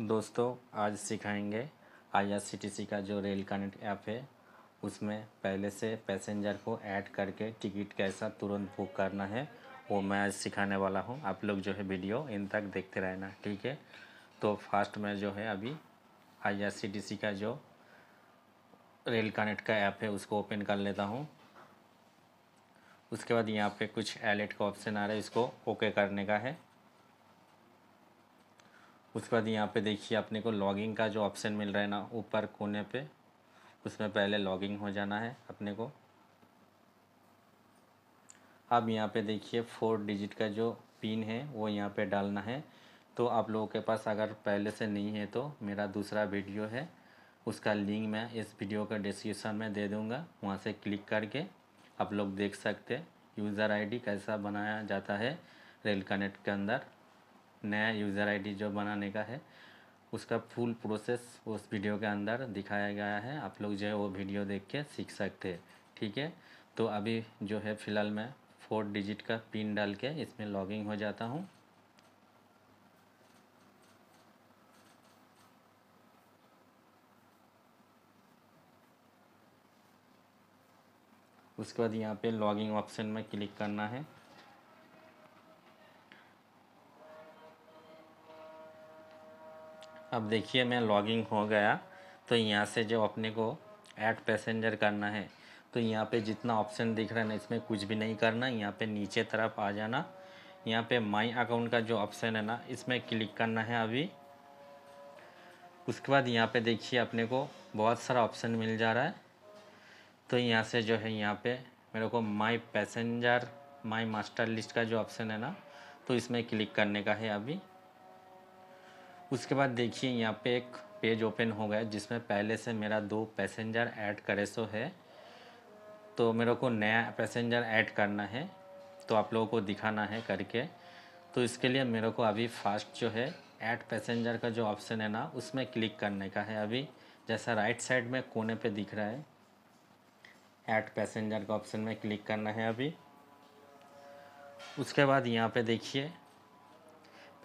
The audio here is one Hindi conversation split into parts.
दोस्तों आज सिखाएंगे आई का जो रेल कनेक्ट ऐप है उसमें पहले से पैसेंजर को ऐड करके टिकट कैसा तुरंत बुक करना है वो मैं आज सिखाने वाला हूँ आप लोग जो है वीडियो इन तक देखते रहना ठीक है तो फास्ट में जो है अभी आई का जो रेल कनेक्ट का ऐप है उसको ओपन कर लेता हूँ उसके बाद यहाँ पे कुछ एलेट का ऑप्शन आ रहा है इसको ओके करने का है उसके बाद यहाँ पे देखिए अपने को लॉगिंग का जो ऑप्शन मिल रहा है ना ऊपर कोने पे उसमें पहले लॉगिंग हो जाना है अपने को अब यहाँ पे देखिए फोर डिजिट का जो पिन है वो यहाँ पे डालना है तो आप लोगों के पास अगर पहले से नहीं है तो मेरा दूसरा वीडियो है उसका लिंक मैं इस वीडियो का डिस्क्रिप्सन में दे दूँगा वहाँ से क्लिक करके आप लोग देख सकते यूज़र आई कैसा बनाया जाता है रेल कनेक्ट के अंदर नया यूज़र आईडी जो बनाने का है उसका फुल प्रोसेस उस वीडियो के अंदर दिखाया गया है आप लोग जो है वो वीडियो देख के सीख सकते हैं ठीक है तो अभी जो है फ़िलहाल मैं फोर डिजिट का पिन डाल के इसमें लॉगिंग हो जाता हूँ उसके बाद यहाँ पे लॉगिंग ऑप्शन में क्लिक करना है अब देखिए मैं लॉगिंग हो गया तो यहाँ से जो अपने को ऐड पैसेंजर करना है तो यहाँ पे जितना ऑप्शन दिख रहा है ना इसमें कुछ भी नहीं करना यहाँ पे नीचे तरफ आ जाना यहाँ पे माई अकाउंट का जो ऑप्शन है ना इसमें क्लिक करना है अभी उसके बाद यहाँ पे देखिए अपने को बहुत सारा ऑप्शन मिल जा रहा है तो यहाँ से जो है यहाँ पे मेरे को my passenger my master list का जो ऑप्शन है ना तो इसमें क्लिक करने का है अभी उसके बाद देखिए यहाँ पे एक पेज ओपन हो गया जिसमें पहले से मेरा दो पैसेंजर ऐड करे सो है तो मेरे को नया पैसेंजर ऐड करना है तो आप लोगों को दिखाना है करके तो इसके लिए मेरे को अभी फ़ास्ट जो है ऐड पैसेंजर का जो ऑप्शन है ना उसमें क्लिक करने का है अभी जैसा राइट साइड में कोने पे दिख रहा है ऐड पैसेंजर का ऑप्शन में क्लिक करना है अभी उसके बाद यहाँ पे देखिए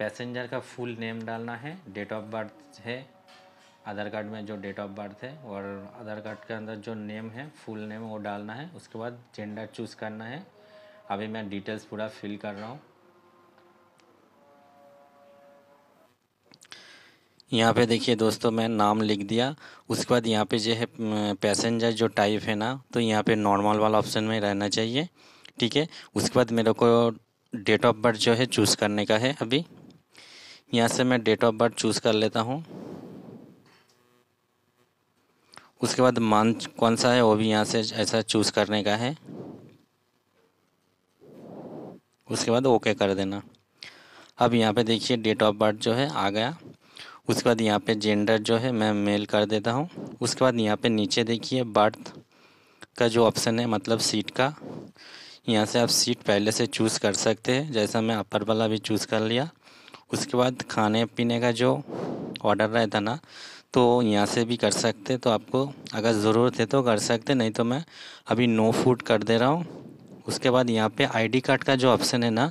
पैसेंजर का फुल नेम डालना है डेट ऑफ बर्थ है आधार कार्ड में जो डेट ऑफ बर्थ है और आधार कार्ड के अंदर जो नेम है फुल नेम वो डालना है उसके बाद जेंडर चूज़ करना है अभी मैं डिटेल्स पूरा फिल कर रहा हूँ यहाँ पे देखिए दोस्तों मैं नाम लिख दिया उसके बाद यहाँ पे जो है पैसेंजर जो टाइप है ना तो यहाँ पे नॉर्मल वाला ऑप्शन में रहना चाहिए ठीक है उसके बाद मेरे को डेट ऑफ बर्थ जो है चूज़ करने का है अभी यहाँ से मैं डेट ऑफ बर्थ चूज़ कर लेता हूँ उसके बाद मंथ कौन सा है वो भी यहाँ से ऐसा चूज़ करने का है उसके बाद ओके कर देना अब यहाँ पे देखिए डेट ऑफ बर्थ जो है आ गया उसके बाद यहाँ पे जेंडर जो है मैं मेल कर देता हूँ उसके बाद यहाँ पे नीचे देखिए बर्थ का जो ऑप्शन है मतलब सीट का यहाँ से आप सीट पहले से चूज़ कर सकते हैं जैसा मैं अपर वाला भी चूज़ कर लिया उसके बाद खाने पीने का जो ऑर्डर रहता ना तो यहाँ से भी कर सकते तो आपको अगर ज़रूरत है तो कर सकते नहीं तो मैं अभी नो फूड कर दे रहा हूँ उसके बाद यहाँ पे आईडी कार्ड का जो ऑप्शन है ना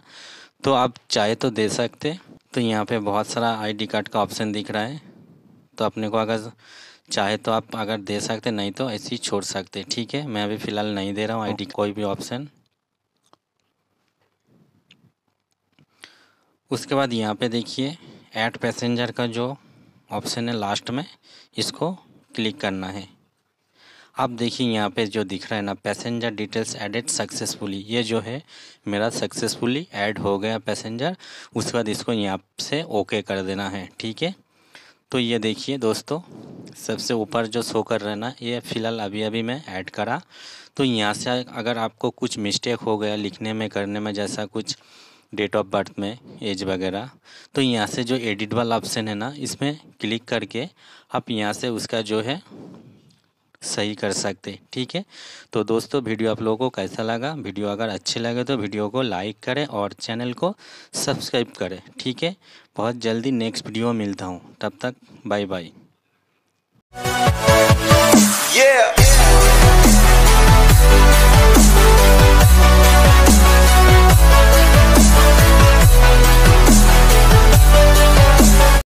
तो आप चाहे तो दे सकते तो यहाँ पे बहुत सारा आईडी कार्ड का ऑप्शन दिख रहा है तो अपने को अगर चाहे तो आप अगर दे सकते नहीं तो ऐसे ही छोड़ सकते ठीक है मैं अभी फ़िलहाल नहीं दे रहा हूँ आईडी कोई भी ऑप्शन उसके बाद यहाँ पे देखिए ऐड पैसेंजर का जो ऑप्शन है लास्ट में इसको क्लिक करना है अब देखिए यहाँ पे जो दिख रहा है ना पैसेंजर डिटेल्स एडेड सक्सेसफुली ये जो है मेरा सक्सेसफुली ऐड हो गया पैसेंजर उसके बाद इसको यहाँ से ओके कर देना है ठीक है तो ये देखिए दोस्तों सबसे ऊपर जो शो कर रहे ना ये फ़िलहाल अभी अभी मैं ऐड करा तो यहाँ से अगर आपको कुछ मिस्टेक हो गया लिखने में करने में जैसा कुछ डेट ऑफ बर्थ में एज वगैरह तो यहाँ से जो एडिट वाला ऑप्शन है ना इसमें क्लिक करके आप यहाँ से उसका जो है सही कर सकते ठीक है तो दोस्तों वीडियो आप लोगों को कैसा लगा वीडियो अगर अच्छे लगे तो वीडियो को लाइक करें और चैनल को सब्सक्राइब करें ठीक है बहुत जल्दी नेक्स्ट वीडियो मिलता हूँ तब तक बाय बाय yeah.